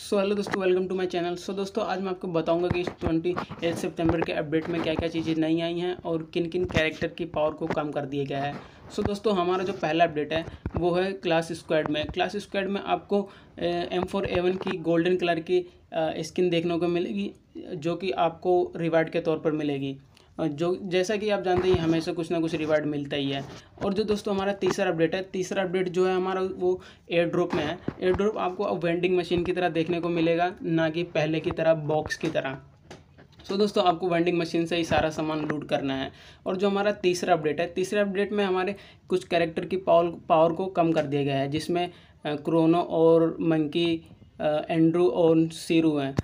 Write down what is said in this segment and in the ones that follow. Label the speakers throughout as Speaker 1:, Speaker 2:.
Speaker 1: सो hello दोस्तों welcome to my channel so दोस्तों आज मैं आपको बताऊंगा कि इस ट्वेंटी एट सितंबर के अपडेट में क्या क्या चीज़ें नई आई हैं और किन किन कैरेक्टर की पावर को कम कर दिया गया है सो so, दोस्तों हमारा जो पहला अपडेट है वो है क्लास स्क्वाड में क्लास स्क्वाड में आपको एम फोर एवन की गोल्डन कलर की स्किन देखने को मिलेगी जो कि आपको रिवार्ड के तौर पर मिलेगी जो जैसा कि आप जानते हैं हमेशा कुछ ना कुछ रिवार्ड मिलता ही है और जो दोस्तों हमारा तीसरा अपडेट है तीसरा अपडेट जो है हमारा वो एयर ड्रॉप में है एयर ड्रॉप आपको अब वेंडिंग मशीन की तरह देखने को मिलेगा ना कि पहले की तरह बॉक्स की तरह सो so, दोस्तों आपको वेंडिंग मशीन से ही सारा सामान लूट करना है और जो हमारा तीसरा अपडेट है तीसरे अपडेट में हमारे कुछ कैरेक्टर की पावर पावर को कम कर दिया गया है जिसमें क्रोनो और मंकी एंड्रू और सीरू हैं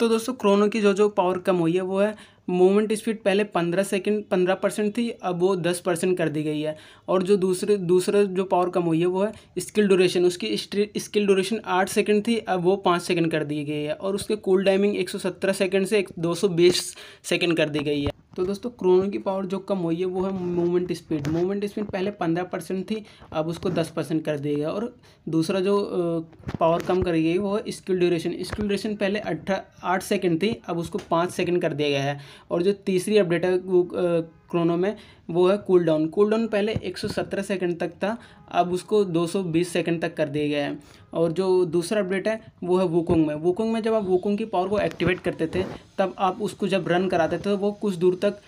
Speaker 1: तो दोस्तों क्रोनो की जो जो पावर कम हुई है वो है मूवमेंट स्पीड पहले पंद्रह सेकेंड पंद्रह परसेंट थी अब वो दस परसेंट कर दी गई है और जो दूसरे दूसरे जो पावर कम हुई है वो है स्किल ड्यूरेशन उसकी स्किल ड्यूरेशन आठ सेकेंड थी अब वो पाँच सेकेंड कर दी गई है और उसके कूल टाइमिंग एक सौ सत्रह सेकेंड से एक दो सौ बीस सेकेंड कर दी गई है तो दोस्तों क्रोनो की पावर जो कम हुई है वो है मूवमेंट स्पीड मूवमेंट स्पीड पहले पंद्रह परसेंट थी अब उसको दस परसेंट कर दिया गया और दूसरा जो पावर कम करी गई वो है स्किल ड्यूरेशन स्किल ड्यूरेशन पहले अट्ठा आठ सेकेंड थी अब उसको पाँच सेकेंड कर दिया गया है और जो तीसरी अपडेट है वो क्रोनो में वो है कूल डाउन कूल डाउन पहले 117 सेकंड तक था अब उसको 220 सेकंड तक कर दिया गया है और जो दूसरा अपडेट है वो है वोकोंग में वोकोंग में जब आप वोकोंग की पावर को एक्टिवेट करते थे तब आप उसको जब रन कराते थे वो कुछ दूर तक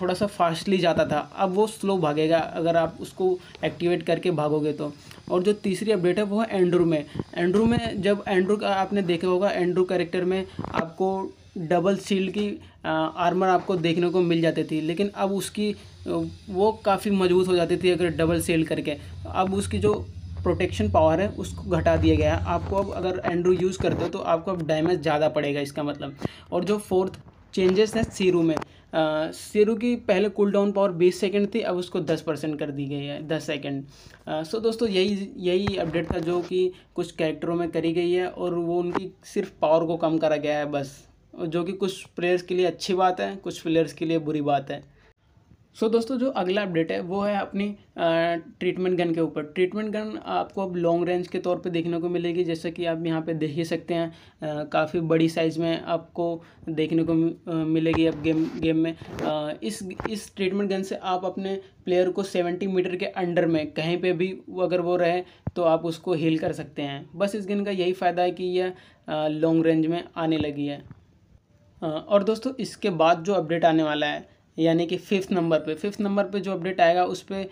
Speaker 1: थोड़ा सा फास्टली जाता था अब वो स्लो भागेगा अगर आप उसको एक्टिवेट करके भागोगे तो और जो तीसरी अपडेट है वो है एंड्रू में एंड्रू में जब एंड्रू का आपने देखा होगा एंड्रू कैरेक्टर में आपको डबल शील्ड की आर्मर आपको देखने को मिल जाती थी लेकिन अब उसकी वो काफ़ी मजबूत हो जाती थी अगर डबल सेल करके अब उसकी जो प्रोटेक्शन पावर है उसको घटा दिया गया है आपको अब अगर एंड्रू यूज़ करते हो तो आपको अब डैमेज ज़्यादा पड़ेगा इसका मतलब और जो फोर्थ चेंजेस हैं सीरू में सीरू की पहले कूल डाउन पावर 20 सेकंड थी अब उसको 10 परसेंट कर दी गई है 10 सेकंड सो दोस्तों यही यही अपडेट था जो कि कुछ कैरेक्टरों में करी गई है और वो उनकी सिर्फ पावर को कम करा गया है बस जो कि कुछ प्लेयर्स के लिए अच्छी बात है कुछ प्लेयर्स के लिए बुरी बात है सो so, दोस्तों जो अगला अपडेट है वो है अपनी ट्रीटमेंट गन के ऊपर ट्रीटमेंट गन आपको अब लॉन्ग रेंज के तौर पे देखने को मिलेगी जैसा कि आप यहाँ पे देख ही सकते हैं काफ़ी बड़ी साइज़ में आपको देखने को मिलेगी अब गेम गेम में आ, इस इस ट्रीटमेंट गन से आप अपने प्लेयर को सेवेंटी मीटर के अंडर में कहीं पर भी अगर वो रहे तो आप उसको हील कर सकते हैं बस इस गन का यही फ़ायदा है कि यह लॉन्ग रेंज में आने लगी है और दोस्तों इसके बाद जो अपडेट आने वाला है यानी कि फिफ्थ नंबर पे फिफ्थ नंबर पे जो अपडेट आएगा उस पर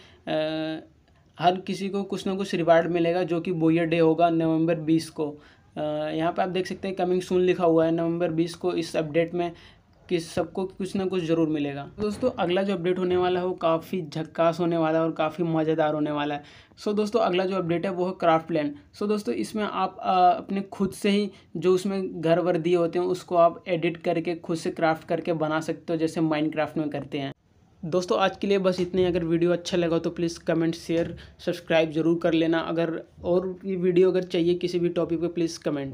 Speaker 1: हर किसी को कुछ ना कुछ रिवार्ड मिलेगा जो कि बोयर डे होगा नवंबर बीस को यहाँ पे आप देख सकते हैं कमिंग सून लिखा हुआ है नवंबर बीस को इस अपडेट में कि सबको कुछ ना कुछ ज़रूर मिलेगा दोस्तों अगला जो अपडेट होने वाला है वो काफ़ी झक्कास होने वाला है और काफ़ी मज़ेदार होने वाला है सो so, दोस्तों अगला जो अपडेट है वो है क्राफ्ट प्लान सो so, दोस्तों इसमें आप आ, अपने खुद से ही जो उसमें घर वर दिए होते हैं उसको आप एडिट करके खुद से क्राफ्ट करके बना सकते हो जैसे माइंड में करते हैं दोस्तों आज के लिए बस इतने ही अगर वीडियो अच्छा लगा तो प्लीज़ कमेंट शेयर सब्सक्राइब जरूर कर लेना अगर और वीडियो अगर चाहिए किसी भी टॉपिक पर प्लीज़ कमेंट